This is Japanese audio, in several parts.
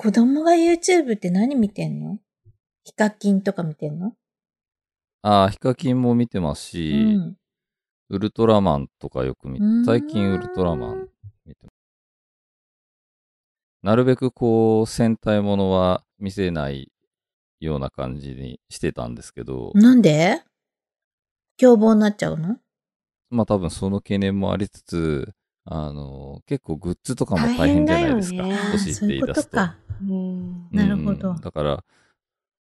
子供が YouTube って何見てんのヒカキンとか見てんのああ、ヒカキンも見てますし、うん、ウルトラマンとかよく見て、最近ウルトラマン見てます。なるべくこう、戦隊ものは見せないような感じにしてたんですけど。なんで凶暴になっちゃうのまあ多分その懸念もありつつ、あの、結構グッズとかも大変じゃないですか。欲しいって言い出すと。うなるほど。だから、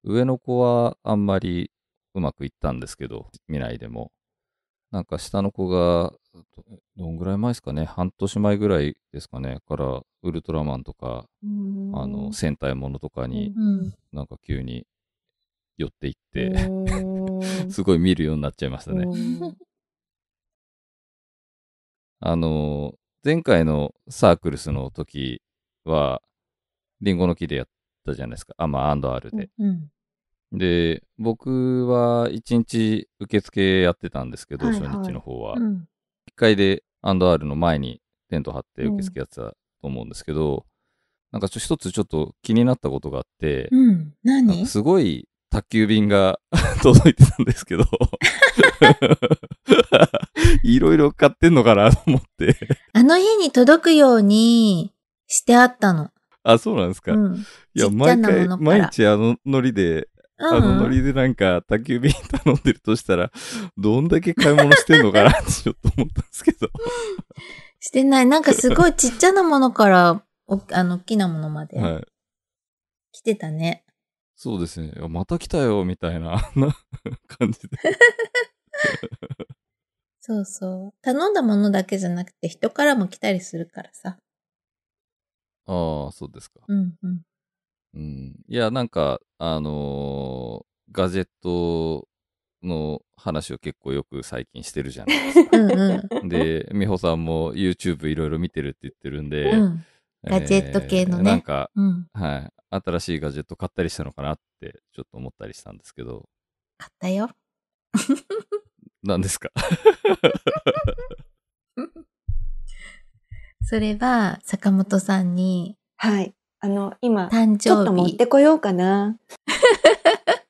上の子はあんまりうまくいったんですけど、見ないでも。なんか下の子が、どんぐらい前ですかね、半年前ぐらいですかね、から、ウルトラマンとか、あの、戦隊ものとかに、なんか急に寄っていって すごい見るようになっちゃいましたね。あの、前回のサークルスの時は、リンゴの木でやったじゃないですか。アマ &R で。うんうん、で、僕は一日受付やってたんですけど、はいはい、初日の方は。一、うん、ドアールの前にテント張って受付やってたと思うんですけど、うん、なんか一つちょっと気になったことがあって、うん、何すごい宅急便が 届いてたんですけどいろいろ買ってんのかなと思って。あの日に届くようにしてあったの。あ、そうなんですか。いや、毎回、毎日あのノリで、あのノリでなんか、宅急便頼んでるとしたら、どんだけ買い物してんのかなってちょっと思ったんですけど。してない。なんかすごいちっちゃなものから、おあの、大きなものまで。はい。来てたね。そうですね。また来たよ、みたいな、な 感じで。そうそう。頼んだものだけじゃなくて人からも来たりするからさ。ああ、そうですか。うんうん。うん、いや、なんか、あのー、ガジェットの話を結構よく最近してるじゃないですか。うんうん、で、美穂さんも YouTube いろいろ見てるって言ってるんで、うん、ガジェット系のね。えー、なんか、うん、はい。新しいガジェット買ったりしたのかなってちょっと思ったりしたんですけど。買ったよ。何ですか それは、坂本さんに。はい。あの、今、誕生日ちょっと持ってこようかな。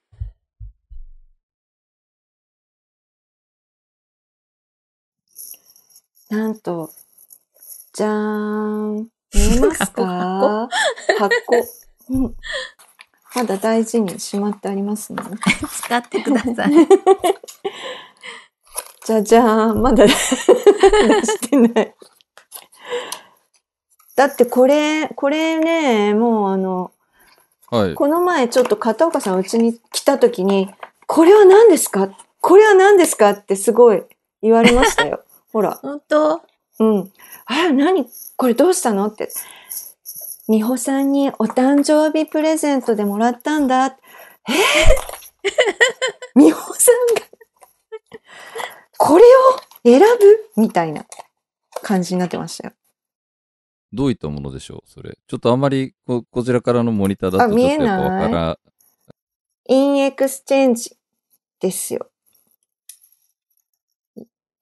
なんと、じゃーん。見えますか 箱うん。まだ大事にしまってありますね。使ってください。じゃじゃーん。まだ 出してないだってこれ、これね、もうあの、はい、この前ちょっと片岡さんうちに来た時に、これは何ですかこれは何ですかってすごい言われましたよ。ほら。本当うん。あれ、何これどうしたのって。美穂さんにお誕生日プレゼントでもらったんだ。えー、美選ぶみたいな感じになってましたよ。どういったものでしょうそれ。ちょっとあまりこ、こちらからのモニターだとちょっとよからインエクスチェンジですよ。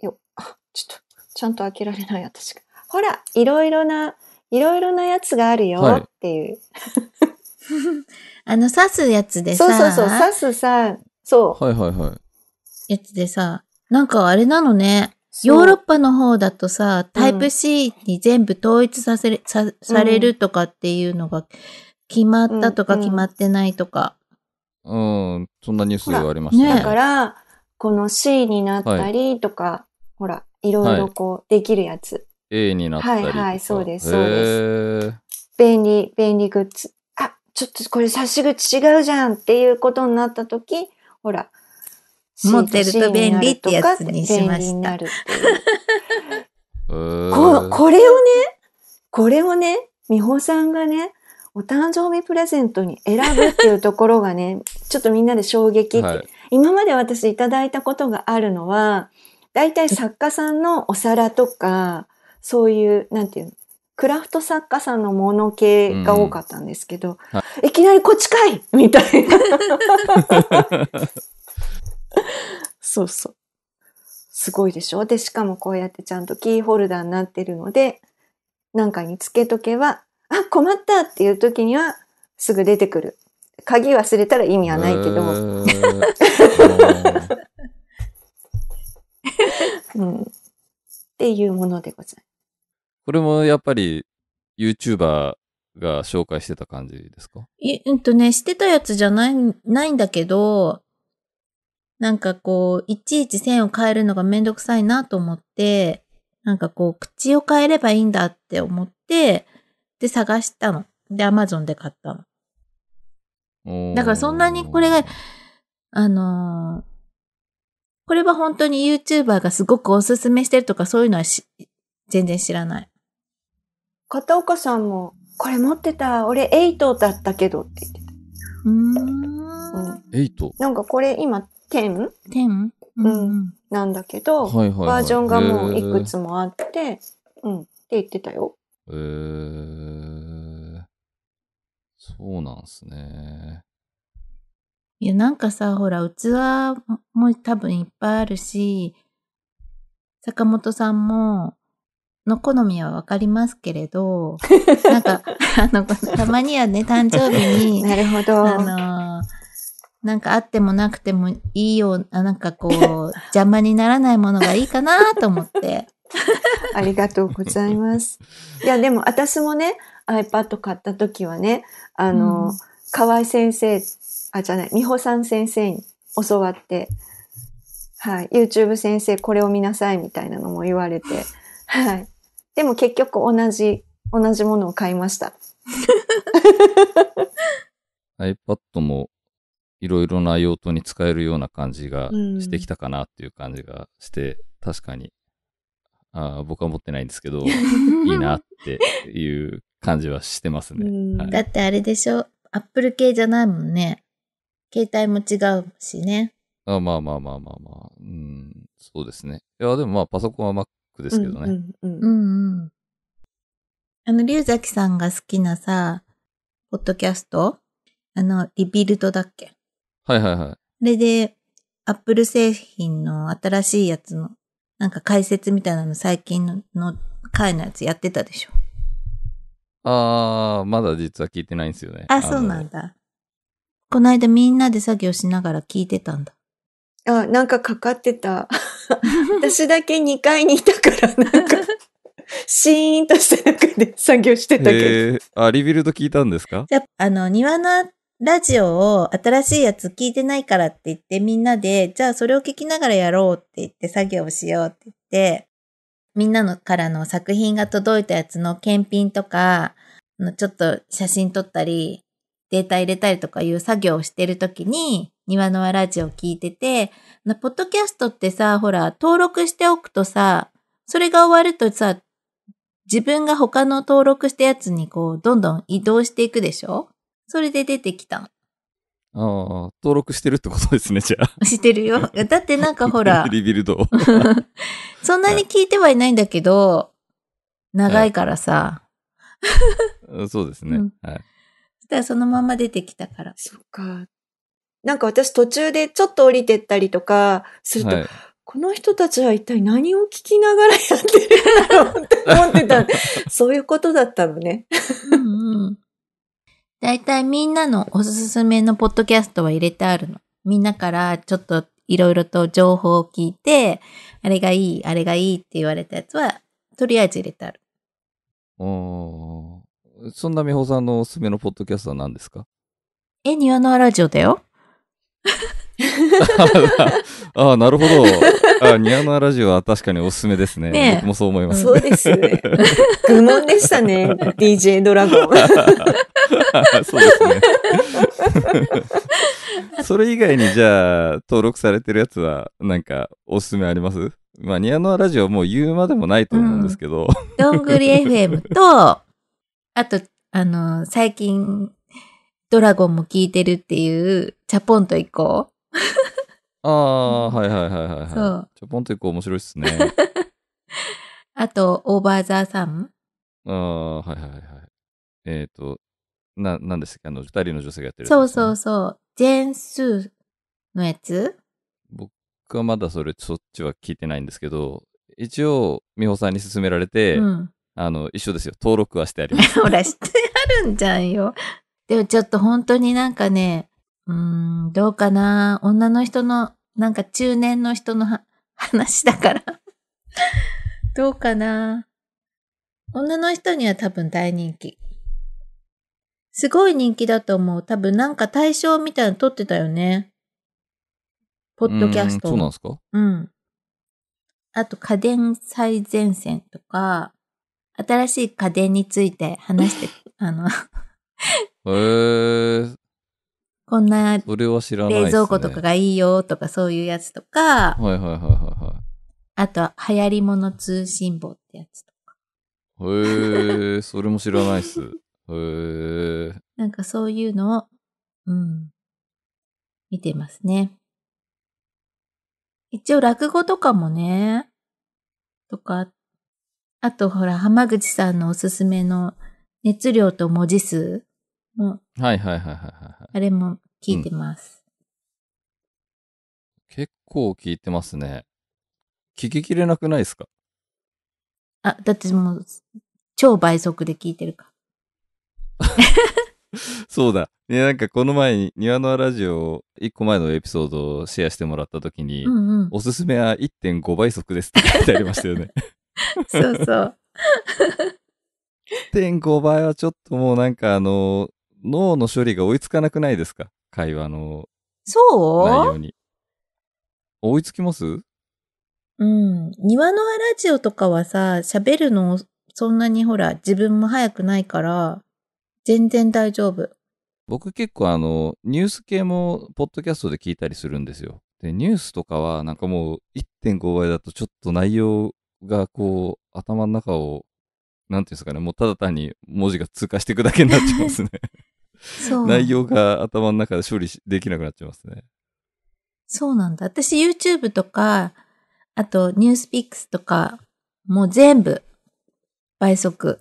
よ、あ、ちょっと、ちゃんと開けられない私が。ほら、いろいろな、いろいろなやつがあるよっていう。あの、刺すやつでさ。そうそうそう、刺すさ、そう。はいはいはい。やつでさ、なんかあれなのね。ヨーロッパの方だとさ、タイプ C に全部統一させ、さ、されるとかっていうのが決まったとか決まってないとか。うん、うんそんなニュースがありましたね。だから、この C になったりとか、はい、ほら、いろいろこう、できるやつ。A になったりはいはい、そうです、そうです。便利、便利グッズ。あ、ちょっとこれ差し口違うじゃんっていうことになったとき、ほら、持ってると便利ってやつにしました。ここれをね、これをね、美穂さんがね、お誕生日プレゼントに選ぶっていうところがね、ちょっとみんなで衝撃はい、今まで私いただいたことがあるのは、大体作家さんのお皿とか、そういう、なんていうの、クラフト作家さんのもの系が多かったんですけど、うんはい、いきなりこっちかいみたいな。そうそう。すごいでしょで、しかもこうやってちゃんとキーホルダーになってるので、なんかにつけとけば、あ、困ったっていう時にはすぐ出てくる。鍵忘れたら意味はないけど。うん、っていうものでございます。これもやっぱり YouTuber が紹介してた感じですかえ、うんとね、してたやつじゃない、ないんだけど、なんかこう、いちいち線を変えるのがめんどくさいなと思って、なんかこう、口を変えればいいんだって思って、で、探したの。で、アマゾンで買ったの。だからそんなにこれが、あのー、これは本当に YouTuber がすごくおすすめしてるとかそういうのは全然知らない。片岡さんも、これ持ってた、俺8だったけどって言ってた。うーん。うん、8? なんかこれ今 10? 10? うん。なんだけど、はいはいはい、バージョンがもういくつもあって、うん。って言ってたよ。へえー。そうなんすね。いや、なんかさ、ほら、器も多分いっぱいあるし、坂本さんも、の好みはわかりますけれど、なんか、あの、たまにはね、誕生日に、なるほど。あの、なんかあってもなくてもいいよう、なんかこう、邪魔にならないものがいいかなと思って。ありがとうございます。いや、でも私もね、iPad 買った時はね、あの、うん、河合先生、あ、じゃない、美穂さん先生に教わって、はい、YouTube 先生これを見なさいみたいなのも言われて、はい。でも結局同じ、同じものを買いました。iPad もいろいろな用途に使えるような感じがしてきたかなっていう感じがして、うん、確かにあ僕は持ってないんですけど いいなっていう感じはしてますね、はい、だってあれでしょアップル系じゃないもんね携帯も違うしねあまあまあまあまあまあうんそうですねいやでもまあパソコンは Mac ですけどねうんうんうん、うんうん、あの龍崎さんが好きなさポッドキャストあのリビルドだっけはいはいはい。でで、アップル製品の新しいやつの、なんか解説みたいなの最近のの回のやつやってたでしょ。あー、まだ実は聞いてないんですよね。あ、あそうなんだ。この間みんなで作業しながら聞いてたんだ。あ、なんかかかってた。私だけ2階にいたから、なんかシーンとした中で作業してたけど。あ、リビルド聞いたんですかじゃあ、あの、庭のラジオを新しいやつ聞いてないからって言ってみんなで、じゃあそれを聞きながらやろうって言って作業をしようって言って、みんなのからの作品が届いたやつの検品とか、ちょっと写真撮ったり、データ入れたりとかいう作業をしてるときに、庭の輪ラジオを聞いてて、ポッドキャストってさ、ほら、登録しておくとさ、それが終わるとさ、自分が他の登録したやつにこう、どんどん移動していくでしょそれで出てきた。ああ、登録してるってことですね、じゃあ。し てるよ。だってなんかほら。リビルド。そんなに聞いてはいないんだけど、長いからさ。そうですね。うん、はい。そしたらそのまま出てきたから。そっか。なんか私途中でちょっと降りてったりとかすると、はい、この人たちは一体何を聞きながらやってるんだろうって思ってた。そういうことだったのね。うんだいたいみんなのおすすめのポッドキャストは入れてあるの。みんなからちょっといろいろと情報を聞いて、あれがいい、あれがいいって言われたやつは、とりあえず入れてある。うん。そんな美穂さんのおすすめのポッドキャストは何ですかえ、庭のアラジオだよ。ああ、なるほど。あニアアラジオは確かにおすすめですね。ね僕もそう思います。そうですね。愚問でしたね。DJ ドラゴン。そうですね。それ以外にじゃあ、登録されてるやつは、なんか、おすすめありますまあ、ニアノアラジオもう言うまでもないと思うんですけど。どんぐり FM と、あと、あの、最近、ドラゴンも聞いてるっていう、チャポンと行こう。ああ、はいはいはいはい、はい。そう。ちょぽんと一個面白いっすね。あと、オーバーザーサムああ、はいはいはい。えっ、ー、と、な、なんですかあの、二人の女性がやってる、ね、そうそうそう。ジェンスーのやつ僕はまだそれ、そっちは聞いてないんですけど、一応、美穂さんに勧められて、うん、あの、一緒ですよ。登録はしてあります、ほら、してあるんじゃんよ。でもちょっと本当になんかね、うん、どうかな女の人の、なんか中年の人の 話だからどうかな女の人には多分大人気。すごい人気だと思う。多分なんか対象みたいなの撮ってたよね。ポッドキャスト。そうなんですかうん。あと家電最前線とか、新しい家電について話して、あのへえー、こんな冷それは知らない蔵庫とかがいいよとかそういうやつとか、はいはいはいはいはあとは流行り物通信簿ってやつとか。へえ、それも知らないっす。へえ。なんかそういうのを、うん、見てますね。一応落語とかもね、とか、あとほら、浜口さんのおすすめの熱量と文字数の、はいはいはいはいはい。あれも聞いてます。結構聞いてますね。聞ききれなくないですかあ、だってもう、超倍速で聞いてるか そうだ。ね、なんかこの前に、庭のラジオ、1個前のエピソードをシェアしてもらった時に、うんうん。おすすめは1.5倍速ですって書いてありましたよね。そうそう。1.5 倍はちょっともうなんかあの、脳の処理が追いつかなくないですか会話の内容に。追いつきますうん。庭のラジオとかはさ、喋るのそんなにほら、自分も早くないから、全然大丈夫。僕結構あの、ニュース系もポッドキャストで聞いたりするんですよ。で、ニュースとかはなんかもう1.5倍だとちょっと内容がこう、頭の中を、なんていうんですかね、もうただ単に文字が通過していくだけになっちゃいますね。内容が頭の中で処理できなくなっちゃいますね。そうなんだ。私 YouTube とか、あと NewsPicks とか、もう全部倍速。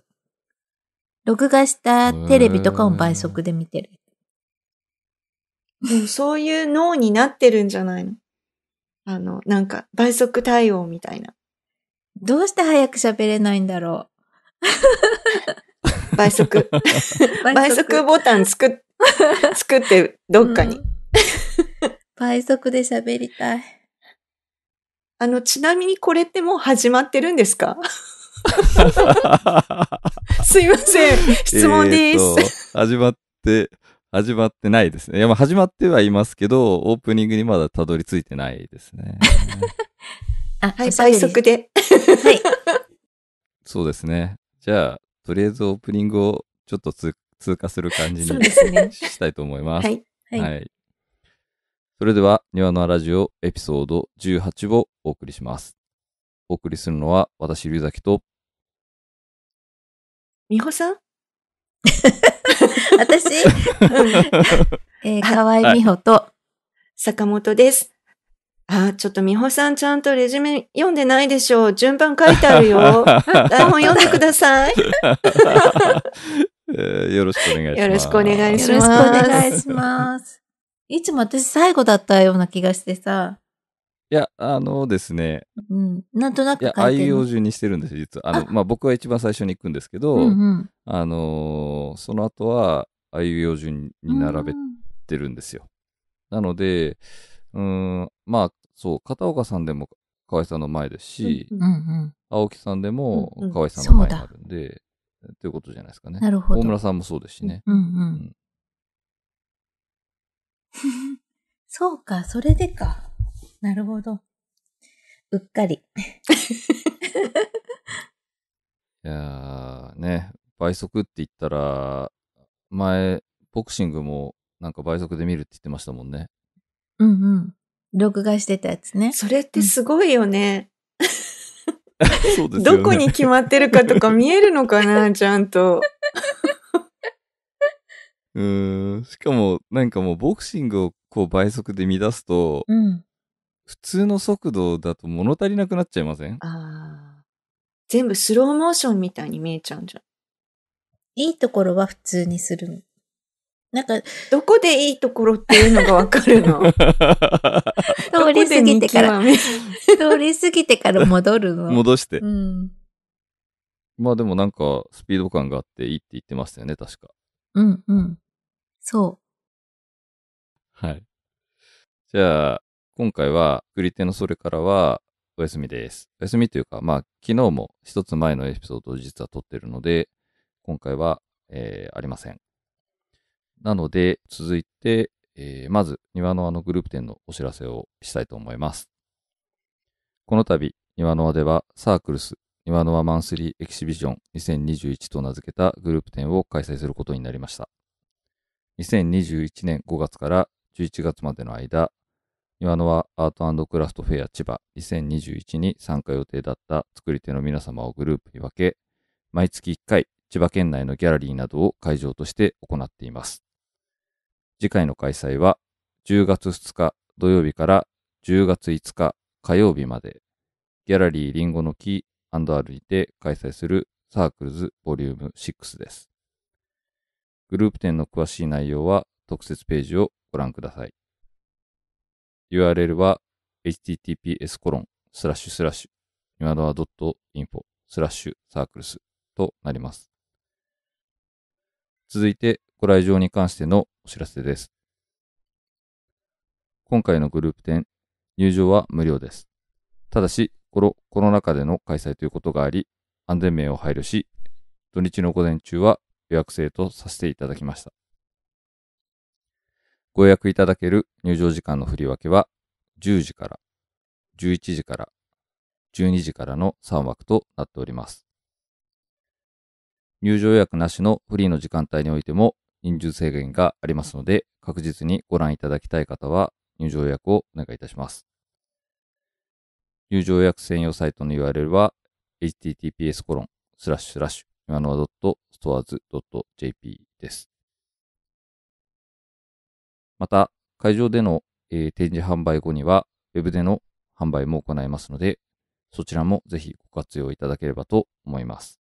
録画したテレビとかも倍速で見てる。もうそういう脳になってるんじゃないのあの、なんか倍速対応みたいな。どうして早く喋れないんだろう 倍速。倍速ボタン作っ、作 って、どっかに。うん、倍速で喋りたい。あの、ちなみにこれってもう始まってるんですか すいません。質問です。始まって、始まってないですね。いや、まあ始まってはいますけど、オープニングにまだたどり着いてないですね。あ、はい、倍速で。はい。そうですね。じゃあ、とりあえずオープニングをちょっと通過する感じに、したいと思います。はい、はいはい、それでは、庭のラジオエピソード18をお送りします。お送りするのは私、龍崎と。美穂さん 私、えー、河合美穂と、坂本です。あ、ちょっと美穂さんちゃんとレジュメ読んでないでしょう。順番書いてあるよ。台本読んでください。よろしくお願いします。よろしくお願いします。よろしくお願いします。いつも私最後だったような気がしてさ。いや、あのですね。うん。なんとなく書いてる。いや、愛用順にしてるんですよ、実は。あの、あまあ、僕は一番最初に行くんですけど、うんうん、あのー、その後は愛用順に並べてるんですよ。なので、うん、まあ、そう、片岡さんでも河合さんの前ですし、うんうん、青木さんでも河合さんの前になるんで、うんうん、ということじゃないですかね。なるほど。大村さんもそうですしね。うんうん。うん、そうか、それでか。なるほど。うっかり。いやー、ね、倍速って言ったら、前、ボクシングもなんか倍速で見るって言ってましたもんね。うんうん。録画してたやつね。それってすごいよね。そうですよねどこに決まってるかとか見えるのかな、ちゃんと。うーん。しかも、なんかもうボクシングをこう倍速で見出すと、うん。普通の速度だと物足りなくなっちゃいませんあ全部スローモーションみたいに見えちゃうんじゃん。いいところは普通にする。なんか、どこでいいところっていうのがわかるの 通り過ぎてから、通り過ぎてから戻るの。戻して。うん。まあでもなんか、スピード感があっていいって言ってましたよね、確か。うんうん。そう。はい。じゃあ、今回は、グり手のそれからは、お休みです。お休みというか、まあ、昨日も一つ前のエピソードを実は撮ってるので、今回は、えー、ありません。なので、続いて、えー、まず、庭の輪のグループ展のお知らせをしたいと思います。この度、庭の輪では、サークルス、庭の輪マンスリーエキシビジョン2021と名付けたグループ展を開催することになりました。2021年5月から11月までの間、庭の輪アートクラフトフェア千葉2021に参加予定だった作り手の皆様をグループに分け、毎月1回千葉県内のギャラリーなどを会場として行っています。次回の開催は10月2日土曜日から10月5日火曜日まで、ギャラリーリンゴの木ルにて開催するサークルズボリューム6です。グループ展の詳しい内容は特設ページをご覧ください。URL は https コロンスラッシュスラッシュ今ドア .info スラッシュサークルスとなります。続いてご来場に関してのお知らせです。今回のグループ展、入場は無料です。ただし、このコロナ禍での開催ということがあり、安全面を配慮し、土日の午前中は予約制とさせていただきました。ご予約いただける入場時間の振り分けは、10時から、11時から、12時からの3枠となっております。入場予約なしのフリーの時間帯においても人数制限がありますので、確実にご覧いただきたい方は入場予約をお願いいたします。入場予約専用サイトの URL は https コロンスラッシュスラッシュ今の .stores.jp です。また、会場での、えー、展示販売後には、web での販売も行いますので、そちらもぜひご活用いただければと思います。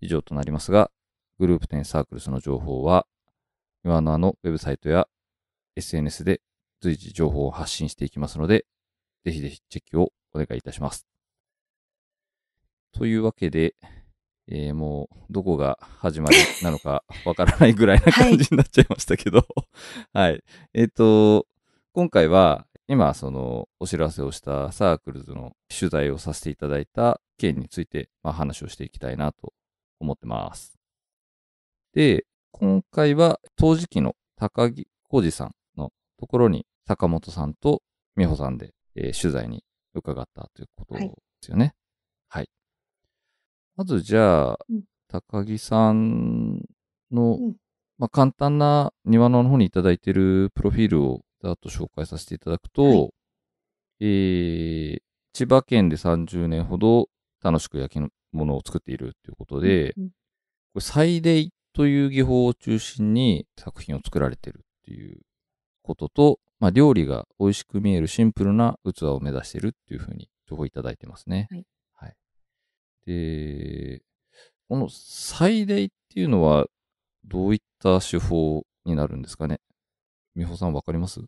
以上となりますが、グループ店サークルスの情報は、岩のあのウェブサイトや SNS で随時情報を発信していきますので、ぜひぜひチェックをお願いいたします。というわけで、えー、もうどこが始まりなのか わからないぐらいな感じになっちゃいましたけどはい、はい。えっ、ー、と、今回は今そのお知らせをしたサークルズの取材をさせていただいた件について、まあ、話をしていきたいなと思ってます。で、今回は陶磁器の高木浩二さんのところに坂本さんと美穂さんで、えー、取材に伺ったということですよね。はい。はい、まずじゃあ、うん、高木さんの、うん、まあ、簡単な庭の方にいただいているプロフィールをざっと紹介させていただくと、はい、えー、千葉県で30年ほど楽しく焼き物を作っているということで、うん、これ、最大という技法を中心に作品を作られてるっていうことと、まあ、料理が美味しく見えるシンプルな器を目指してるっていうふうに情報いただいてますね。はい。はい、で、この最大っていうのはどういった手法になるんですかね美穂さんわかります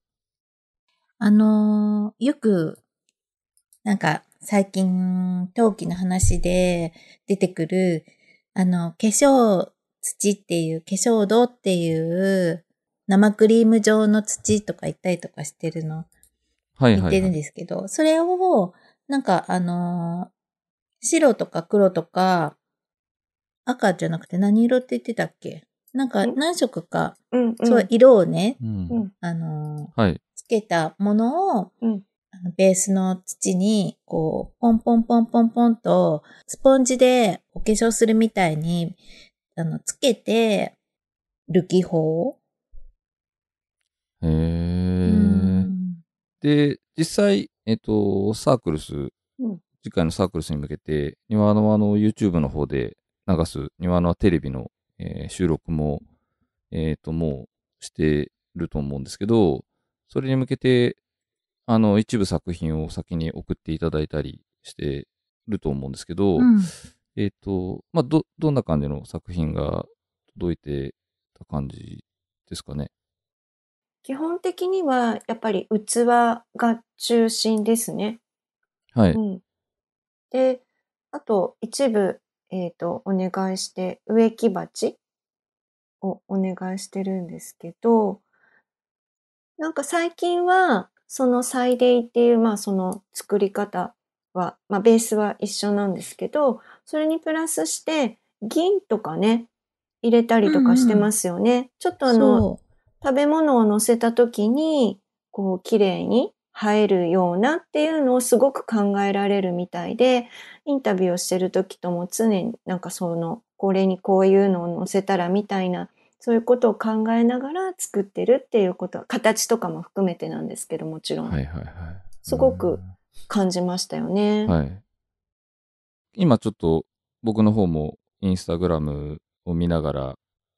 あのー、よく、なんか最近、陶器の話で出てくる、あの、化粧土っていう化粧土っていう生クリーム状の土とか言ったりとかしてるの。はいはい、はい、言ってるんですけど、それを、なんかあのー、白とか黒とか、赤じゃなくて何色って言ってたっけなんか何色か、そう、色をね、うん、あのーはい、つけたものを、うんベースの土に、こう、ポンポンポンポンポンと、スポンジでお化粧するみたいに、あの、つけてる気法。へえ、で、実際、えっと、サークルス、うん、次回のサークルスに向けて、庭のあの、YouTube の方で流す、庭のテレビの、えー、収録も、えっ、ー、と、もうしてると思うんですけど、それに向けて、あの、一部作品を先に送っていただいたりしてると思うんですけど、うん、えっ、ー、と、まあ、ど、どんな感じの作品が届いてた感じですかね。基本的には、やっぱり器が中心ですね。はい。うん、で、あと、一部、えっ、ー、と、お願いして、植木鉢をお願いしてるんですけど、なんか最近は、そのサイデイっていう、まあその作り方は、まあベースは一緒なんですけど、それにプラスして、銀とかね、入れたりとかしてますよね。うんうん、ちょっとあの、食べ物を乗せた時に、こう、綺麗に映えるようなっていうのをすごく考えられるみたいで、インタビューをしてる時とも常になんかその、これにこういうのを載せたらみたいな、そういうことを考えながら作ってるっていうことは、形とかも含めてなんですけどもちろん。はいはいはい。すごく感じましたよね。はい。今ちょっと僕の方もインスタグラムを見ながら、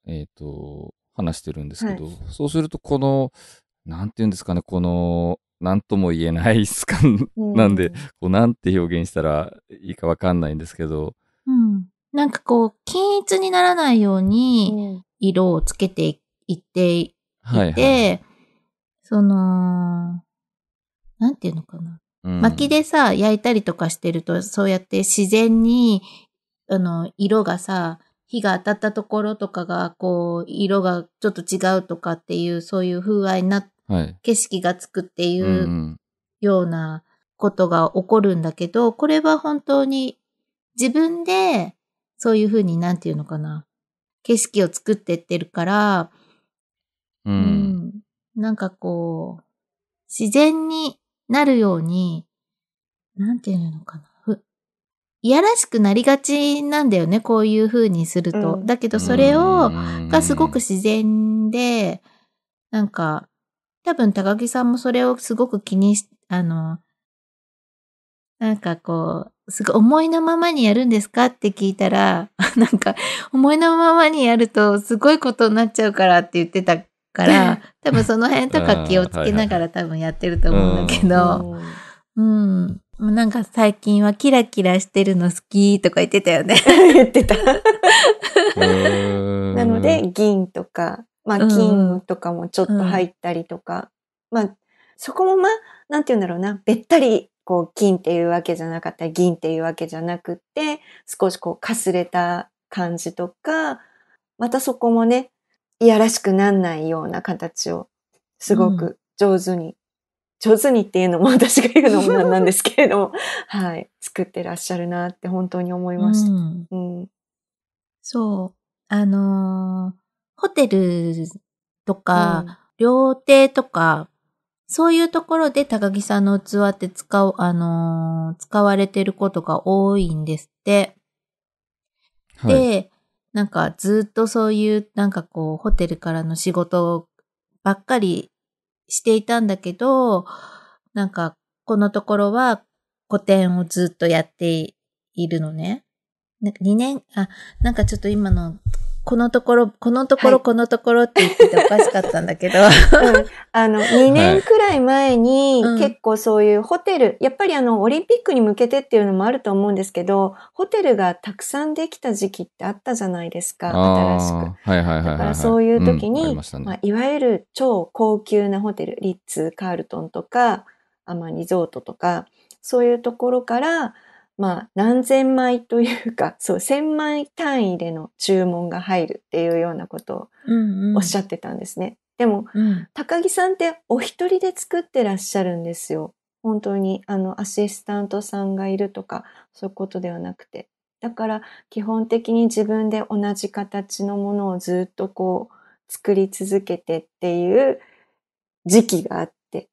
えっ、ー、と、話してるんですけど、はい、そうするとこの、なんて言うんですかね、この、なんとも言えない質感なんで、うん、こうなんて表現したらいいかわかんないんですけど。うん。なんかこう、均一にならないように色をつけていっていて、はいはい、その、なんていうのかな。薪でさ、焼いたりとかしてると、そうやって自然に、あの、色がさ、火が当たったところとかが、こう、色がちょっと違うとかっていう、そういう風合いな、はい、景色がつくっていうようなことが起こるんだけど、これは本当に自分で、そういう風になんていうのかな、景色を作ってってるから、うん、うん、なんかこう、自然になるように、なんていうのかな。いやらしくなりがちなんだよね、こういう風にすると。うん、だけどそれを、がすごく自然で、なんか、多分高木さんもそれをすごく気にし、あの、なんかこう、すごい思いのままにやるんですかって聞いたら、なんか、思いのままにやるとすごいことになっちゃうからって言ってたから、多分その辺とか気をつけながら多分やってると思うんだけど、うん。うんなんか最近はキラキラしてるの好きとか言ってたよね。言ってた。なので、銀とか、まあ金とかもちょっと入ったりとか、まあそこもまあ、なんて言うんだろうな、べったりこう金っていうわけじゃなかったり、銀っていうわけじゃなくって、少しこうかすれた感じとか、またそこもね、いやらしくなんないような形を、すごく上手に、うん、上手にっていうのも私が言うのもなんですけれども、はい、作ってらっしゃるなって本当に思いました。うん、うん、そう。あのー、ホテルとか、うん、料亭とか、そういうところで高木さんの器って使う、あのー、使われてることが多いんですって。はい、で、なんかずっとそういうなんかこうホテルからの仕事ばっかりしていたんだけど、なんかこのところは古典をずっとやっているのね。なんか2年、あ、なんかちょっと今のこのところ、このところ、はい、このところって言ってておかしかったんだけど。うん、あの、2年くらい前に、結構そういうホテル、やっぱりあの、オリンピックに向けてっていうのもあると思うんですけど、ホテルがたくさんできた時期ってあったじゃないですか、新しく。はいはいはい、はい、だからそういう時に、うんまね、まあ、いわゆる超高級なホテル、リッツ、カールトンとか、アマリゾートとか、そういうところから、まあ、何千枚というか、そう、千枚単位での注文が入るっていうようなことをおっしゃってたんですね。うんうん、でも、うん、高木さんってお一人で作ってらっしゃるんですよ。本当に、あの、アシスタントさんがいるとか、そういうことではなくて。だから、基本的に自分で同じ形のものをずっとこう、作り続けてっていう時期があって。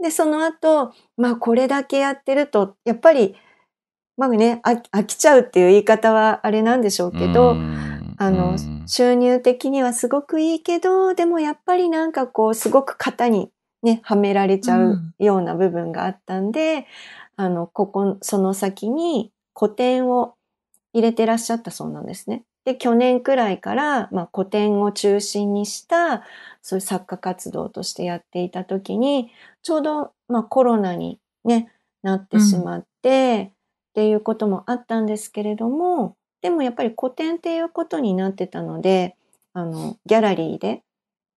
で、その後、まあ、これだけやってると、やっぱり、まあね、飽きちゃうっていう言い方はあれなんでしょうけど、あの、収入的にはすごくいいけど、でもやっぱりなんかこう、すごく型にね、はめられちゃうような部分があったんで、うん、あの、ここ、その先に古典を入れてらっしゃったそうなんですね。で、去年くらいから、まあ、古典を中心にした、そういう作家活動としてやっていた時に、ちょうど、まあ、コロナにね、なってしまって、うんっていうこともあったんですけれども、でもやっぱり個展っていうことになってたので、あの、ギャラリーで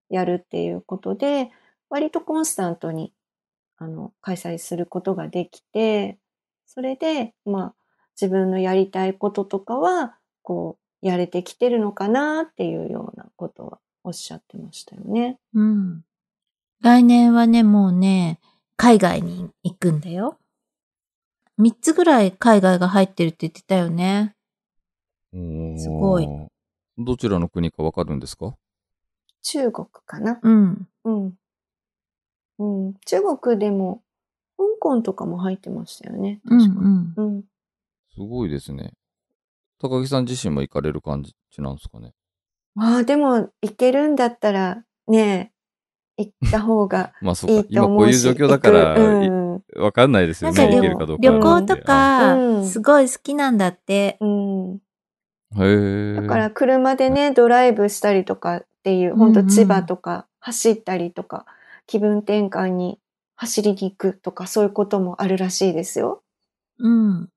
やるっていうことで、割とコンスタントに、あの、開催することができて、それで、まあ、自分のやりたいこととかは、こう、やれてきてるのかなっていうようなことはおっしゃってましたよね。うん。来年はね、もうね、海外に行くんだよ。三つぐらい海外が入ってるって言ってたよね。すごい。どちらの国かわかるんですか中国かな。うん。うん。うん。中国でも、香港とかも入ってましたよね。確かに。うん、うん、うんすごいですね。高木さん自身も行かれる感じなんですかね。まあでも行けるんだったらね行った方が まあそういいか。と今こ思ういう状況だから、い行わかんないですよね。なんかで行もけるかどうか。旅行とか、すごい好きなんだって。うん。うん。へえ。だから車でね、ドライブしたりとかっていう、ほんと千葉とか走ったりとか、気分転換に走りに行くとか、そういうこともあるらしいですよ。うん。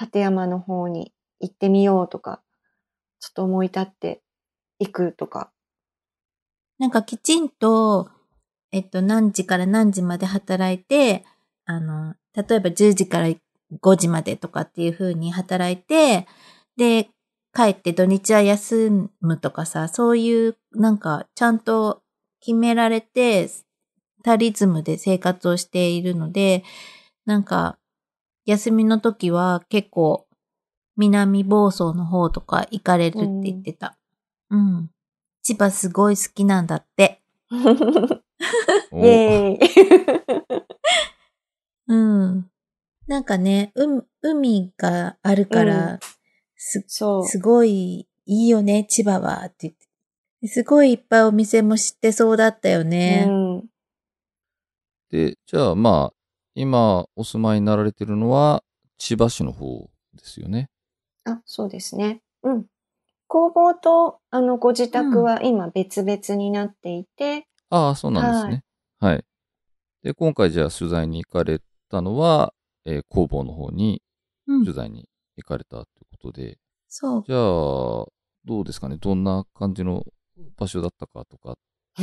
立山の方に行ってみようとか、ちょっと思い立って行くとか。なんかきちんとえっと、何時から何時まで働いて、あの、例えば10時から5時までとかっていう風に働いて、で、帰って土日は休むとかさ、そういうなんかちゃんと決められて、タリズムで生活をしているので、なんか休みの時は結構南房総の方とか行かれるって言ってた。うん、うん。千葉すごい好きなんだって。イェーイ。うん。なんかね、う、海があるから、うん、す、すごいいいよね、千葉は、って言って。すごいいっぱいお店も知ってそうだったよね。うん、で、じゃあまあ、今お住まいになられてるのは、千葉市の方ですよね。あ、そうですね。うん。工房と、あの、ご自宅は今別々になっていて、ああ、そうなんですね。はい。で、今回じゃあ取材に行かれたのは、えー、工房の方に取材に行かれたということで、うん、そうじゃあどうですかねどんな感じの場所だったかとか お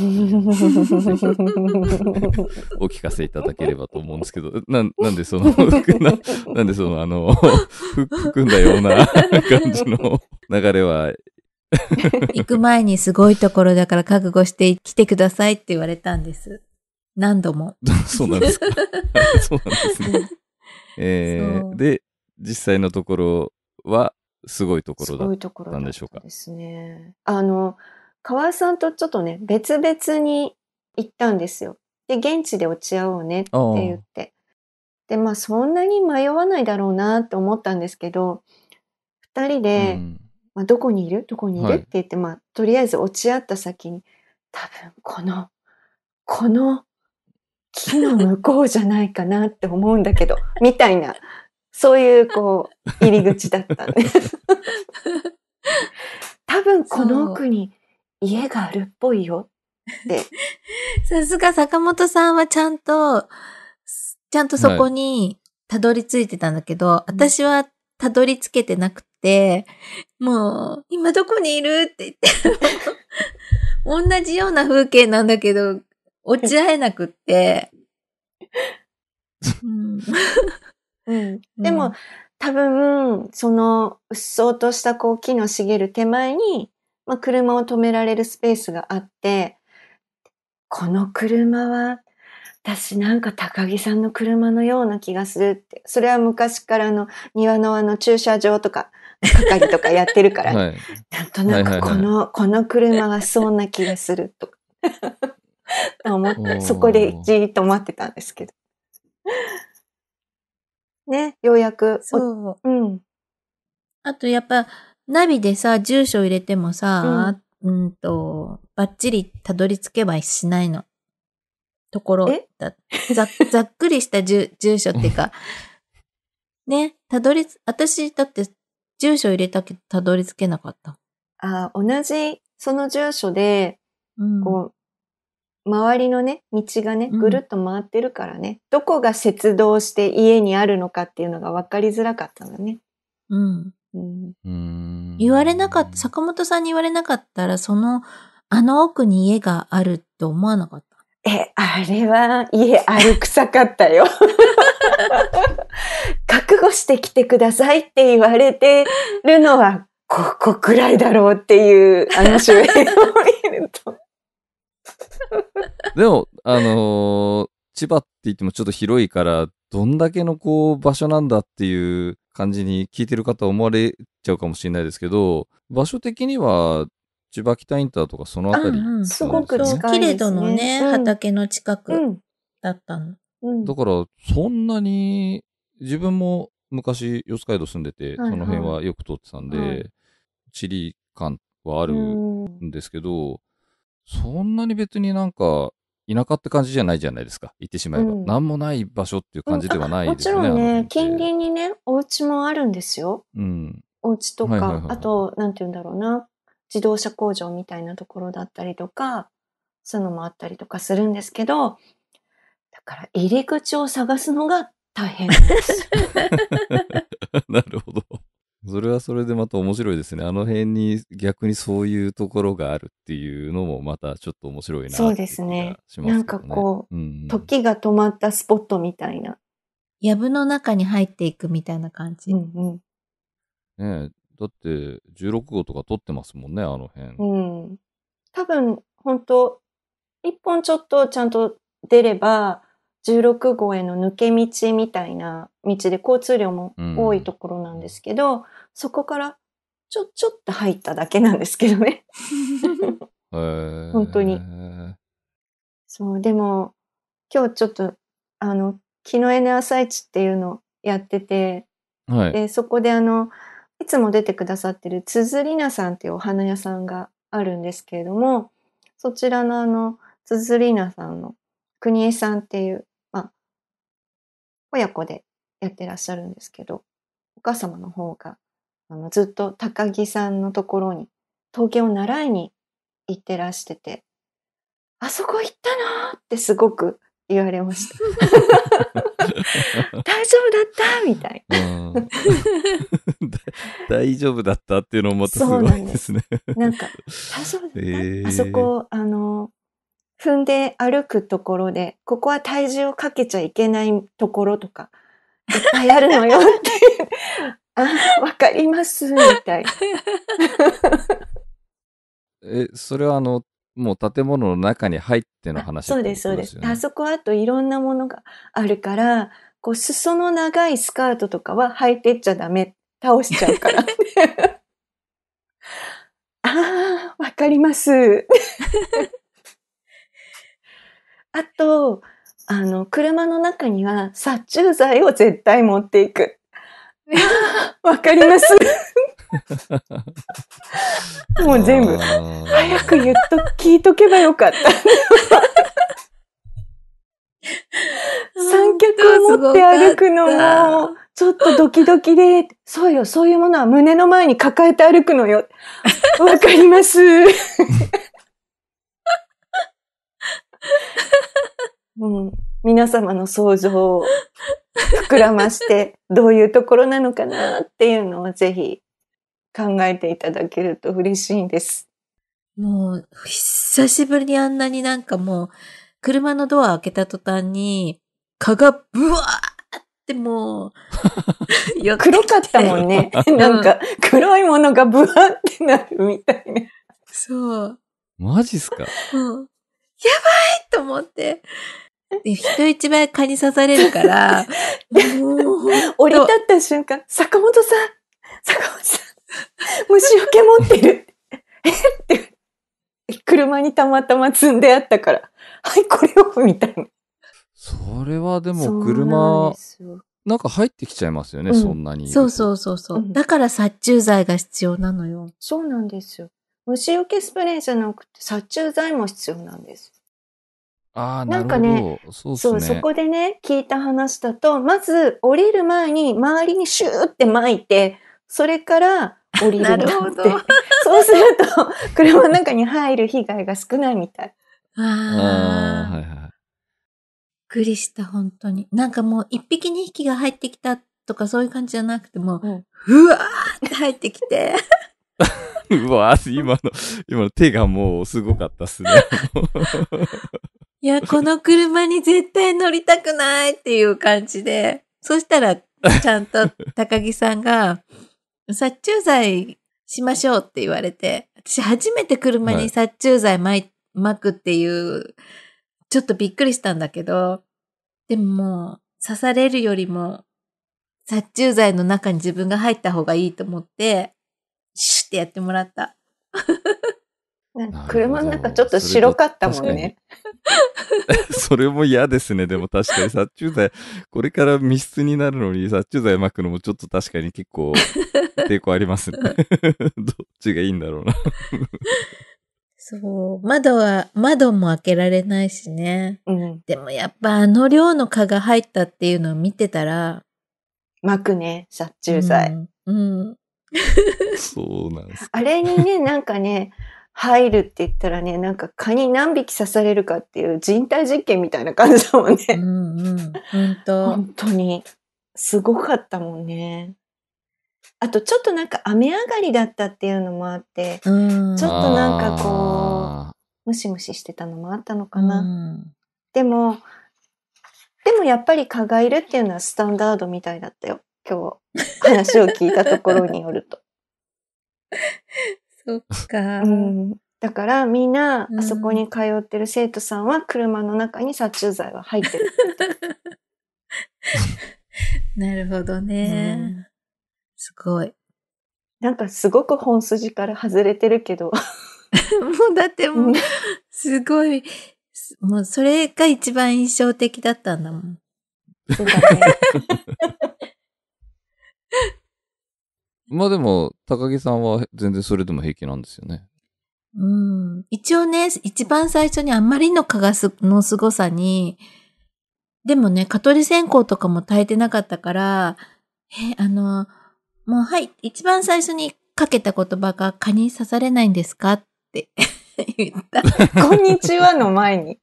聞かせいただければと思うんですけど、ななんでその、なんでその、あの、含んだような感じの流れは 行く前にすごいところだから覚悟して来てくださいって言われたんです。何度も。そうなんですか。そうなんですね。えー、で、実際のところは、すごいところだったんでしょうか。ですね。あの、河合さんとちょっとね、別々に行ったんですよ。で、現地で落ち合おうねって言って。で、まあ、そんなに迷わないだろうなと思ったんですけど、二人で、うんまあ、どこにいるどこにいる、はい、って言って、まあ、とりあえず落ち合った先に、多分この、この木の向こうじゃないかなって思うんだけど、みたいな、そういうこう、入り口だったんで。多分この奥に家があるっぽいよって。さすが坂本さんはちゃんと、ちゃんとそこにたどり着いてたんだけど、はい、私はたどり着けてなく、もう、今どこにいるって言って、同じような風景なんだけど、落ち合えなくって。うんでも、多分、その、うっそうとしたこう木の茂る手前に、まあ、車を止められるスペースがあって、この車は、私なんか高木さんの車のような気がするって。それは昔からの庭のあの駐車場とか、係とかやってるから、はい、なんとなくこの、はいはいはい、この車がそうな気がするとか。思ったそこでじーっと待ってたんですけど。ね、ようやく。そう。うん。あとやっぱ、ナビでさ、住所入れてもさ、うん、うんと、ばっちりたどり着けばしないの。ところだ。ざざっくりした住住所っていうか、ね、たどり私だって住所入れたけどたどり着けなかった。あ同じその住所で、うん、こう、周りのね、道がね、ぐるっと回ってるからね、うん、どこが接道して家にあるのかっていうのが分かりづらかったのね。うん。うん、うん言われなかった、坂本さんに言われなかったら、その、あの奥に家があるって思わなかった。え、あれは家歩くさかったよ。覚悟してきてくださいって言われてるのはここくらいだろうっていうあの周辺を見ると。でも、あのー、千葉って言ってもちょっと広いから、どんだけのこう場所なんだっていう感じに聞いてる方思われちゃうかもしれないですけど、場所的には千葉北インターとかそのあたり、うんうん、すごく近い、ね、けれどのね、うん、畑の近くだったの。うん、だから、そんなに、自分も昔四街道住んでて、はいはい、その辺はよく通ってたんで、はい、地理感はあるんですけど、そんなに別になんか、田舎って感じじゃないじゃないですか。行ってしまえば。うん、何もない場所っていう感じではないですね。もちろんね、近隣にね、お家もあるんですよ。うん。お家とか、はいはいはい、あと、なんて言うんだろうな。自動車工場みたいなところだったりとか、そういうのもあったりとかするんですけど、だから入り口を探すのが大変です。なるほど。それはそれでまた面白いですね。あの辺に逆にそういうところがあるっていうのもまたちょっと面白いな、ね、そうですね。なんかこう、うんうん、時が止まったスポットみたいな。藪の中に入っていくみたいな感じ。うんうん、ねだって16号とか撮ってますもんね、あの辺。うん。多分、本当一本ちょっとちゃんと出れば、16号への抜け道みたいな道で交通量も多いところなんですけど、うん、そこからちょ、ちょっと入っただけなんですけどね。本当に。そう、でも、今日ちょっと、あの、木のエ朝市っていうのやってて、はい、で、そこであの、いつも出てくださってるつづりなさんっていうお花屋さんがあるんですけれども、そちらのあの、つづりなさんの国江さんっていう、まあ、親子でやってらっしゃるんですけど、お母様の方が、あの、ずっと高木さんのところに、陶芸を習いに行ってらしてて、あそこ行ったなってすごく言われました。大丈夫だったみたい 大丈夫だったっていうのもまたすごいですね。なんか、大丈夫だった、えー、あそこ、あの、踏んで歩くところで、ここは体重をかけちゃいけないところとか、いっぱいあるのよって。あ、わかります、みたいえ、それはあの、もう建物の中に入っての話、ね、そうです、そうです。あそこあといろんなものがあるから、こう、裾の長いスカートとかは履いてっちゃダメ。倒しちゃうから。ああ、わかります。あと、あの、車の中には殺虫剤を絶対持っていく。わかります もう全部。早く言っと、聞いとけばよかった。三脚を持って歩くのも、ちょっとドキドキで、そうよ、そういうものは胸の前に抱えて歩くのよ。わかります。うん皆様の想像を膨らまして、どういうところなのかなっていうのをぜひ考えていただけると嬉しいんです。もう、久しぶりにあんなになんかもう、車のドア開けた途端に、蚊がブワーってもう、てて黒かったもんね。なんか、黒いものがブワーってなるみたいな。そう。マジっすかうん。やばいと思って。人一倍蚊に刺されるから、降り立った瞬間、坂本さん坂本さん虫よけ持ってるえって車にたまたま積んであったから、はい、これを、みたいな。それはでも車、なんなんか入ってきちゃいますよね、うん、そんなに。そうそうそうそう、うん、だから殺虫剤が必要なのよ。そうなんですよ。虫除けスプレーじゃなくて殺虫剤も必要なんです。あなんかね、そう、そこでね、聞いた話だと、まず降りる前に周りにシューって巻いて、それから降りるんだって。そうすると、車の中に入る被害が少ないみたい。ああ、はいはい。びっくりした、本当に。なんかもう、一匹二匹が入ってきたとかそういう感じじゃなくても、ううわーって入ってきて。うわ今の、今の手がもうすごかったっすね。いや、この車に絶対乗りたくないっていう感じで、そしたら、ちゃんと高木さんが、殺虫剤しましょうって言われて、私初めて車に殺虫剤ま、はい、くっていう、ちょっとびっくりしたんだけど、でももう、刺されるよりも、殺虫剤の中に自分が入った方がいいと思って、シュッてやってもらった。車の中ちょっと白かったもんね。それも嫌ですね。でも確かに殺虫剤、これから密室になるのに殺虫剤巻くのもちょっと確かに結構抵抗ありますね。どっちがいいんだろうな。そう。窓は、窓も開けられないしね。うん。でもやっぱあの量の蚊が入ったっていうのを見てたら。巻くね、殺虫剤。うん。うん、そうなんです。あれにね、なんかね、入るって言ったらね、なんか蚊に何匹刺されるかっていう人体実験みたいな感じだもんね。うんうん。本当。本当に。すごかったもんね。あとちょっとなんか雨上がりだったっていうのもあって、うん、ちょっとなんかこう、ムシムシしてたのもあったのかな。うん、でも、でもやっぱり蚊がいるっていうのはスタンダードみたいだったよ。今日話を聞いたところによると。そっか。うん、だからみんな、あそこに通ってる生徒さんは車の中に殺虫剤は入ってる。なるほどね、うん、すごい。なんかすごく本筋から外れてるけど。もうだってもう、すごい、もうそれが一番印象的だったんだもん。そうだね。まあでも、高木さんは全然それでも平気なんですよね。うん。一応ね、一番最初にあんまりの蚊がすの凄さに、でもね、蚊取り線香とかも耐えてなかったから、え、あの、もうはい、一番最初にかけた言葉が蚊に刺されないんですかって 言った。こんにちはの前に。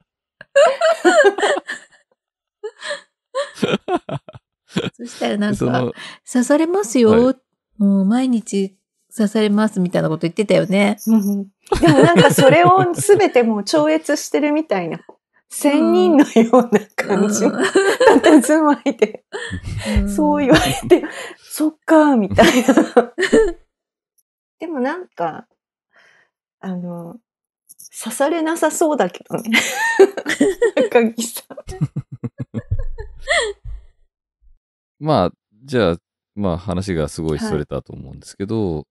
そしたらなんか、刺されますよってもう毎日刺されますみたいなこと言ってたよね。でもなんかそれを全てもう超越してるみたいな。仙人のような感じたずまいで、そう言われて、そっか、みたいな。でもなんか、あの、刺されなさそうだけどね。赤木さん。まあ、じゃあ、まあ話がすごいそれたと思うんですけど、はい、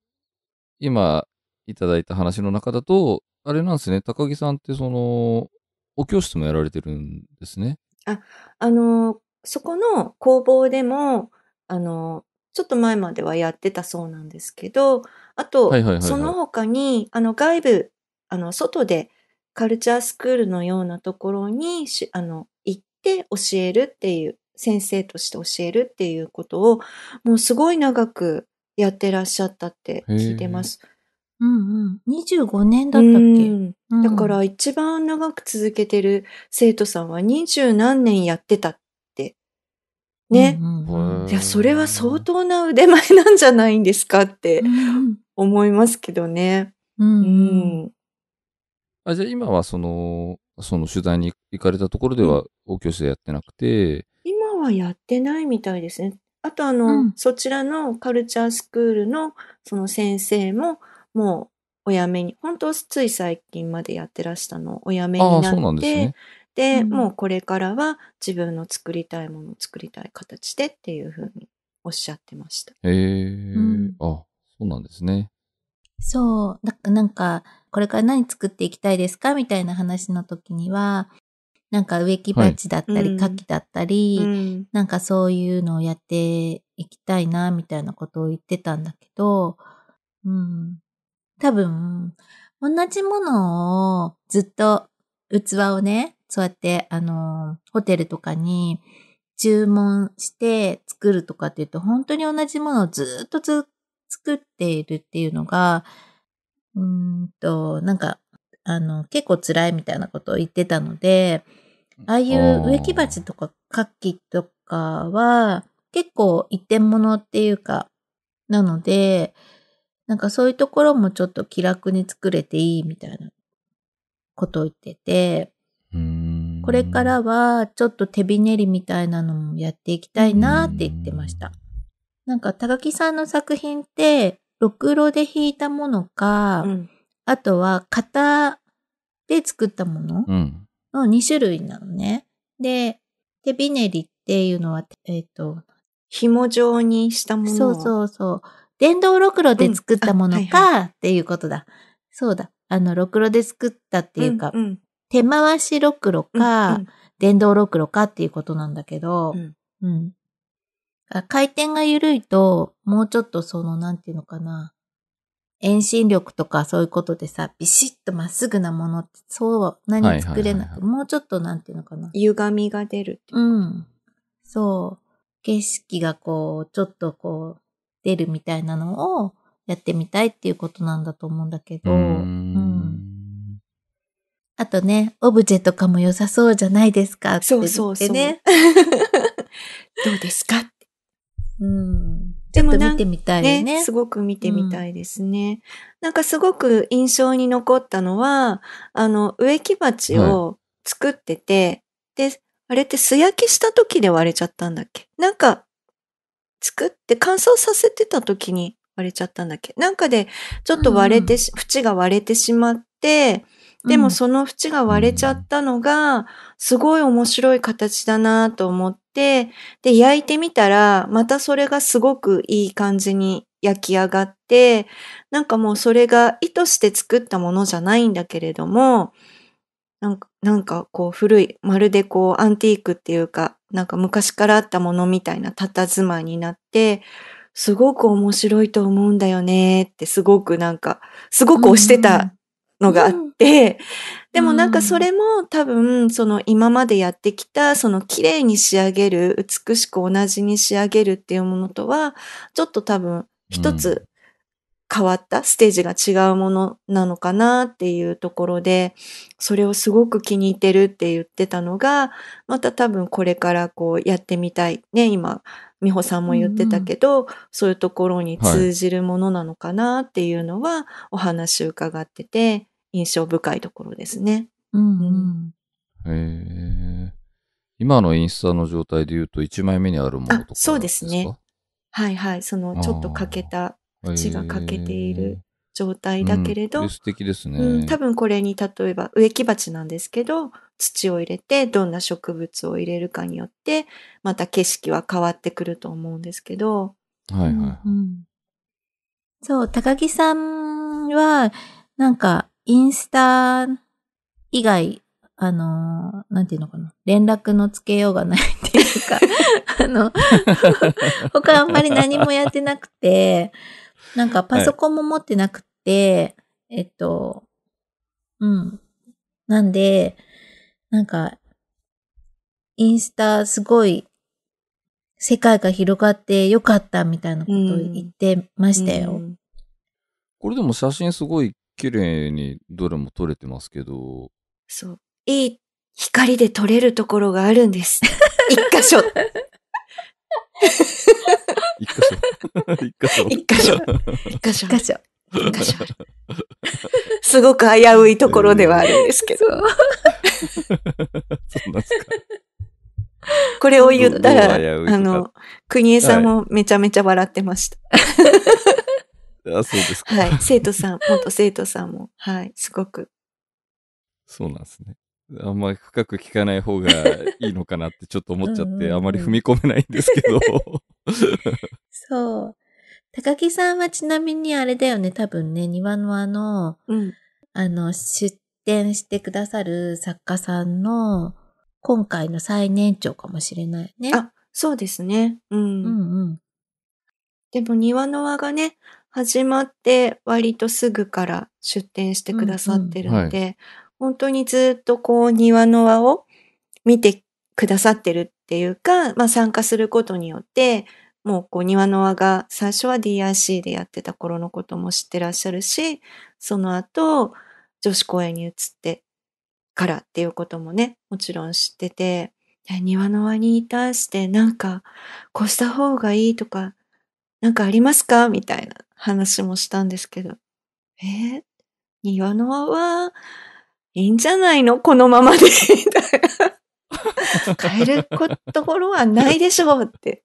今いただいた話の中だと、あれなんですね、高木さんってその、お教室もやられてるんですね。あ、あの、そこの工房でも、あの、ちょっと前まではやってたそうなんですけど、あと、はいはいはいはい、その他に、あの、外部、あの、外でカルチャースクールのようなところに、あの、行って教えるっていう先生として教えるっていうことを、もうすごい長くやってらっしゃったって聞いてます。うんうん。25年だったっけ、だから一番長く続けてる生徒さんは二十何年やってたって。ね。うんうん、いや、それは相当な腕前なんじゃないんですかって思いますけどね。うん、うんうんあ、じゃあ今はその、その取材に行かれたところでは、お教室でやってなくて、はやってないみたいですね。あとあの、うん、そちらのカルチャースクールのその先生ももうお辞めに、本当つい最近までやってらしたのをお辞めになって、で、ね、もうこれからは自分の作りたいものを作りたい形でっていうふうにおっしゃってました。へえー、うん、あ、そうなんですね。そう、なんか、これから何作っていきたいですかみたいな話の時には、なんか植木鉢だったり、牡、蠣、だったり、うん、なんかそういうのをやっていきたいな、みたいなことを言ってたんだけど、うん。多分、同じものをずっと器をね、そうやって、あの、ホテルとかに注文して作るとかっていうと、本当に同じものをずっと作っているっていうのが、うんと、なんかあの、結構辛いみたいなことを言ってたので、ああいう植木鉢とか柿気とかは結構一点物っていうか、なので、なんかそういうところもちょっと気楽に作れていいみたいなことを言ってて、これからはちょっと手びねりみたいなのもやっていきたいなって言ってました。なんか高木さんの作品って、ろくろで弾いたものか、うんあとは型で作ったものの2種類なのね。うん、で、手びねりっていうのは、えっ、ー、と、紐状にしたもの。そうそうそう。電動ろくろで作ったものか、っていうことだ。そうだ。あの、ろくろで作ったっていうか、うんうん、手回しろくろか、うんうん、電動ろくろかっていうことなんだけど、うん、うん、回転が緩いと、もうちょっとその、なんていうのかな、遠心力とかそういうことでさ、ビシッとまっすぐなものってそう何作れなく、もうちょっとなんていうのかな。歪みが出るう。うん。そう。景色がこう、ちょっとこう、出るみたいなのをやってみたいっていうことなんだと思うんだけど。うんうんあとね、オブジェとかも良さそうじゃないですかって言ってね。そうそうそう どうですかうん。ちょっと見てみたいねね。すごく見てみたいですね、うん、なんかすごく印象に残ったのは、あの、植木鉢を作ってて、はい、で、あれって素焼きした時で割れちゃったんだっけなんか、作って乾燥させてた時に割れちゃったんだっけなんかで、ちょっと割れて、うん、縁が割れてしまって、でもその縁が割れちゃったのが、すごい面白い形だなと思っ、で、焼いてみたら、またそれがすごくいい感じに焼き上がって、なんかもうそれが意図して作ったものじゃないんだけれども、なんか、なんかこう古い、まるでこうアンティークっていうか、なんか昔からあったものみたいな佇まいになって、すごく面白いと思うんだよねってすごくなんか、すごく推してたのがあって、でもなんかそれも多分、その今までやってきた、その綺麗に仕上げる、美しく同じに仕上げるっていうものとは、ちょっと多分、一つ変わった、ステージが違うものなのかなっていうところで、それをすごく気に入ってるって言ってたのが、また多分これからこうやってみたい。ね、今、美穂さんも言ってたけど、うん、そういうところに通じるものなのかなっていうのはお話伺ってて、印象深いところですね。うん、うん、へえ。今のインスタの状態で言うと1枚目にあるものとかそうですね。はいはい。そのちょっと欠けた、字が欠けている状態だけれど、うん、素敵ですね、うん、多分これに例えば植木鉢なんですけど、土を入れてどんな植物を入れるかによって、また景色は変わってくると思うんですけど。はいはい。うん、そう、高木さんは、なんか、インスタ以外、あのー、なんていうのかな、連絡のつけようがないっていうか、あの、他あんまり何もやってなくて、なんかパソコンも持ってなくて、はい、えっと、うん。なんで、なんか、インスタすごい世界が広がってよかったみたいなことを言ってましたよ。うんうん、これでも写真すごい綺麗にどれも撮れてますけど。そう。いい光で撮れるところがあるんです。一箇所。一箇所。一箇所。一箇所。一箇所。一箇所。すごく危ういところではあるんですけど。これを言ったら、あの、国枝さんもめちゃめちゃ笑ってました。は いあ、そうですか。はい。生徒さん、元生徒さんも、はい、すごく。そうなんですね。あんまり深く聞かない方がいいのかなってちょっと思っちゃって、あまり踏み込めないんですけど。そう。高木さんはちなみにあれだよね、多分ね、庭のあの、うん、あの、出展してくださる作家さんの、今回の最年長かもしれないね。あ、そうですね。うん。うんうん。でも庭の輪がね、始まって割とすぐから出展してくださってるんで、うんうんはい、本当にずっとこう庭の輪を見てくださってるっていうか、まあ参加することによって、もうこう庭の輪が最初は DIC でやってた頃のことも知ってらっしゃるし、その後女子公園に移ってからっていうこともね、もちろん知ってて、庭の輪に対してなんかこうした方がいいとか、なんかありますかみたいな話もしたんですけど、えー、庭のはいいんじゃないのこのままで。変えるところはないでしょうって。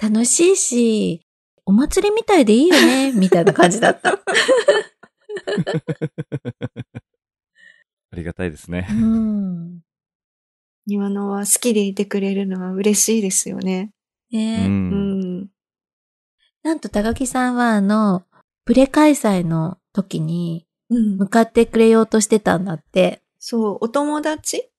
楽しいし、お祭りみたいでいいよね、みたいな感じだった。ありがたいですね。うん。庭 のは好きでいてくれるのは嬉しいですよね。ね、うん、うんなんと高木さんはあの、プレ開催の時に、向かってくれようとしてたんだって。うん、そう、お友達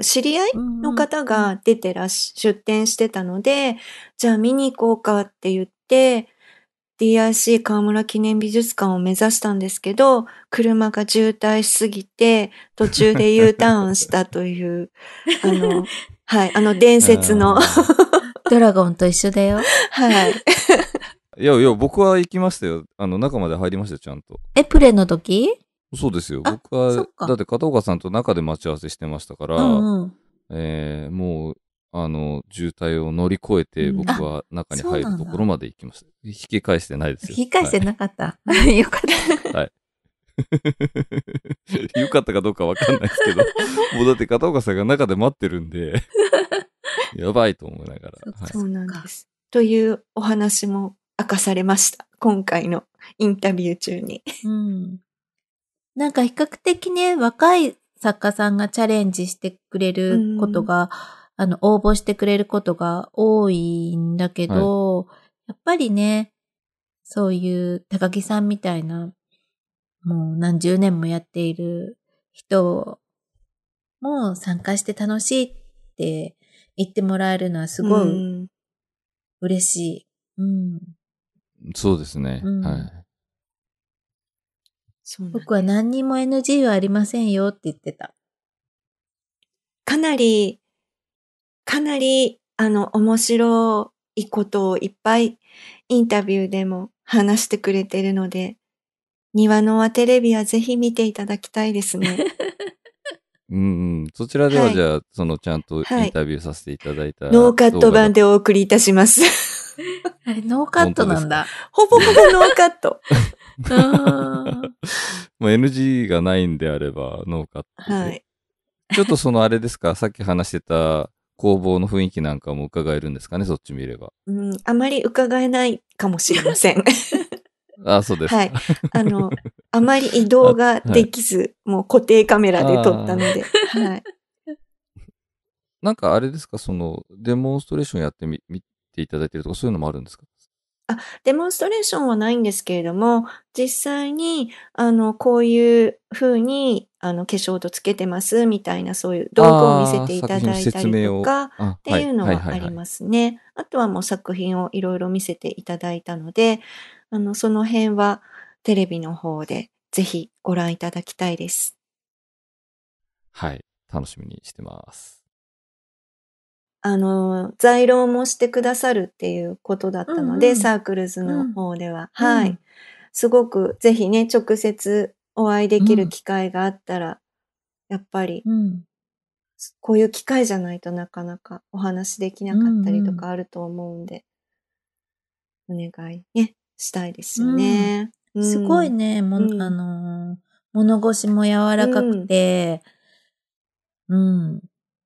知り合いの方が出てらし、出展してたので、じゃあ見に行こうかって言って、DIC 河村記念美術館を目指したんですけど、車が渋滞しすぎて、途中で U ターンしたという、あの、はい、あの伝説の。ドラゴンと一緒だよ。はい。いやいや、僕は行きましたよ。あの、中まで入りましたちゃんと。エプレの時そうですよ。僕は、だって片岡さんと中で待ち合わせしてましたから、うんうん、えー、もう、あの、渋滞を乗り越えて、僕は中に入るところまで行きました。うん、引き返してないですよ。引き返してなかった。はい、よかった。はい。よかったかどうかわかんないですけど、もうだって片岡さんが中で待ってるんで、やばいと思いながら。そはい、そうなんです。というお話も明かされました。今回のインタビュー中に。うん。なんか比較的ね、若い作家さんがチャレンジしてくれることが、うん、あの、応募してくれることが多いんだけど、はい、やっぱりね、そういう高木さんみたいな、もう何十年もやっている人も参加して楽しいって言ってもらえるのはすごい嬉しい。うん、うんそうですね。うん、はい。僕は何にも NG はありませんよって言ってた。かなり、かなり、あの、面白いことをいっぱいインタビューでも話してくれてるので、庭の輪テレビはぜひ見ていただきたいですね。うんうん、そちらではじゃあ、はい、そのちゃんとインタビューさせていただいた、はい、ノーカット版でお送りいたします。あれ、ノーカットなんだ。ほぼほぼノーカット。もう NG がないんであれば、ノーカット。はい。ちょっとそのあれですか、さっき話してた工房の雰囲気なんかも伺えるんですかね、そっち見れば。うん、あまり伺えないかもしれません。あ、そうです。はい。あの、あまり移動ができず、はい、もう固定カメラで撮ったので、はい。なんかあれですか、その、デモンストレーションやってみ、みていただいてるとか、そういうのもあるんですかあデモンストレーションはないんですけれども、実際に、あの、こういうふうに、あの、化粧とつけてますみたいな、そういう道具を見せていただいたりとか、っていうのはありますね。あとはもう作品をいろいろ見せていただいたので、あの、その辺はテレビの方でぜひご覧いただきたいです。はい。楽しみにしてます。あの、在労もしてくださるっていうことだったので、うんうん、サークルズの方では。うん、はい。すごく、ぜひね、直接お会いできる機会があったら、やっぱり、うん、こういう機会じゃないとなかなかお話できなかったりとかあると思うんで、うんうん、お願いね、したいですよね。うん、すごいね、も、あの物腰も柔らかくて、うん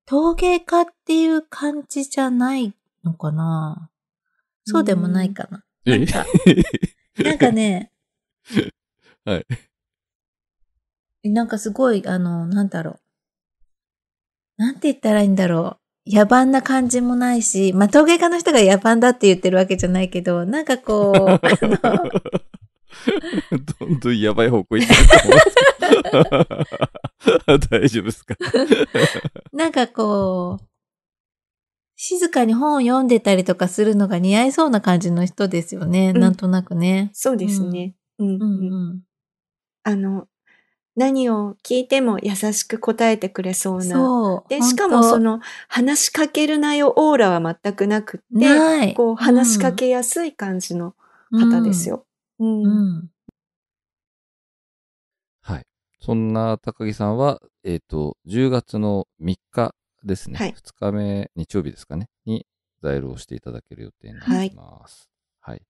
陶芸家っていう感じじゃないのかなそうでもないかな。なんか なんかね、はい。なんかすごい、あの、なんだろう。なんて言ったらいいんだろう。野蛮な感じもないし、まあ、陶芸家の人が野蛮だって言ってるわけじゃないけど、なんかこう、あの、どんどんやばい方向行ってると思う。大丈夫ですか なんかこう、静かに本を読んでたりとかするのが似合いそうな感じの人ですよね。うん、なんとなくね。そうですね。うん。うん、あの、何を聞いても優しく答えてくれそうな。う。で、しかもその話しかける内容オーラは全くなくって、こう話しかけやすい感じの方ですよ。はい。そんな高木さんは、えっ、ー、と、10月の3日ですね。はい、2日目、日曜日ですかね。に在庫をしていただける予定になります。はい、はい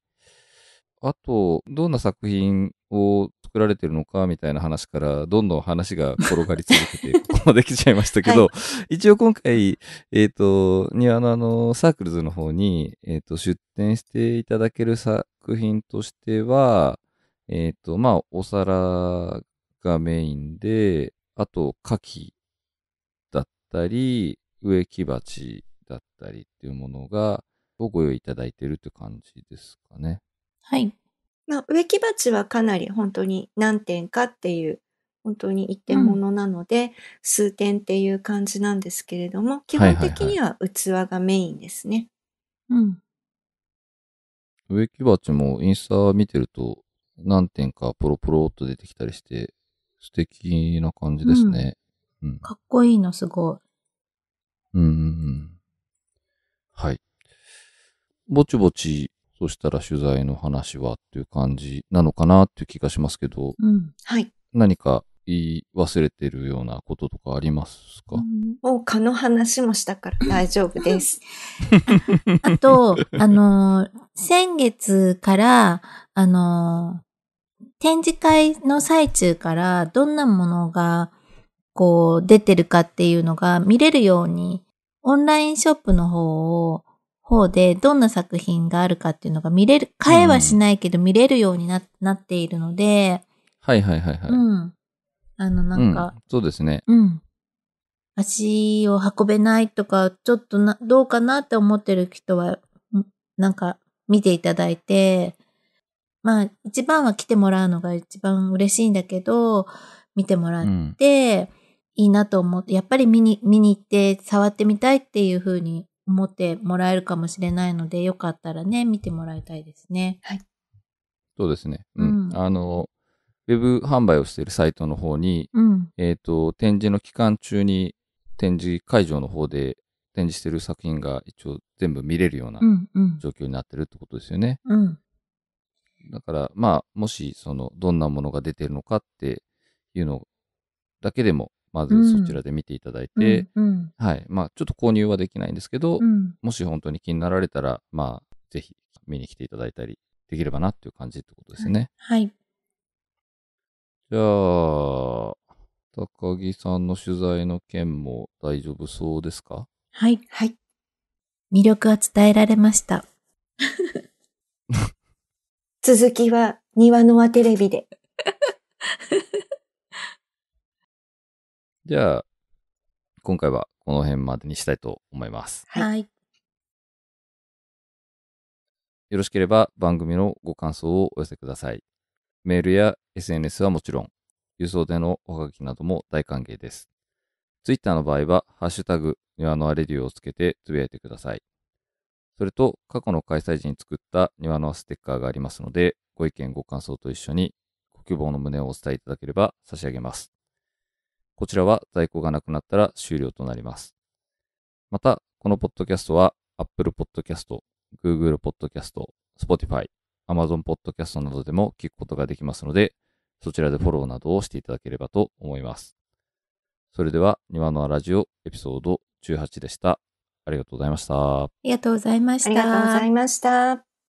あと、どんな作品を作られてるのかみたいな話から、どんどん話が転がり続けて、ここまで来ちゃいましたけど、はい、一応今回、えっ、ー、と、庭のあの、サークルズの方に、えっ、ー、と、出展していただけるさ作品としては、えっ、ー、と、まあ、お皿がメインで、あと、牡蠣だったり、植木鉢だったりっていうものが、をご用意いただいてるって感じですかね。はい。まあ、植木鉢はかなり本当に何点かっていう、本当に一点ものなので、うん、数点っていう感じなんですけれども、基本的には器がメインですね。はいはいはい、うん。植木鉢もインスタ見てると何点かポロポロっと出てきたりして、素敵な感じですね。かっこいいの、すごい。うん、うん。はい。ぼちぼち、そしたら取材の話はっていう感じなのかなっていう気がしますけど、うん、はい。何か言い忘れてるようなこととかありますか、うん、もう蚊の話もしたから 大丈夫です。あと、あの、先月から、あの、展示会の最中からどんなものがこう出てるかっていうのが見れるようにオンラインショップの方を方でどんな作品があるかっていうのが見れる、買えはしないけど見れるようにな,、っているので、はいはいはいはい。うん。あの、なんか、うん、そうですね。うん。足を運べないとか、ちょっとな、どうかなって思ってる人は、なんか、見ていただいて、まあ、一番は来てもらうのが一番嬉しいんだけど、見てもらって、いいなと思って、やっぱり見に、見に行って、触ってみたいっていうふうに思ってもらえるかもしれないので、よかったらね、見てもらいたいですね。はい。そうですね。うん。うん、あの、ウェブ販売をしているサイトの方に、うん、えっ、ー、と、展示の期間中に展示会場の方で展示している作品が一応全部見れるような状況になってるってことですよね。うんうん、だから、まあ、もし、その、どんなものが出てるのかっていうのだけでも、まずそちらで見ていただいて、うん、はい。まあ、ちょっと購入はできないんですけど、もし本当に気になられたら、まあ、ぜひ見に来ていただいたりできればなっていう感じってことですね。はい、はいじゃあ、高木さんの取材の件も大丈夫そうですかはい。はい。魅力は伝えられました。続きは庭の輪テレビで。じゃあ、今回はこの辺までにしたいと思います。はい。よろしければ番組のご感想をお寄せください。メールや SNS はもちろん、郵送でのおはがきなども大歓迎です。ツイッターの場合は、ハッシュタグ、ニワノアレディオをつけてつぶやいてください。それと、過去の開催時に作ったニワノアステッカーがありますので、ご意見、ご感想と一緒に、ご希望の旨をお伝えいただければ差し上げます。こちらは在庫がなくなったら終了となります。また、このポッドキャストは、Apple Podcast、Google Podcast、Spotify、Amazon Podcast などでも聞くことができますので、そちらでフォローなどをしていただければと思います。それでは、庭のラジオエピソード18でした。ありがとうございました。ありがとうございました。ありがとうございました。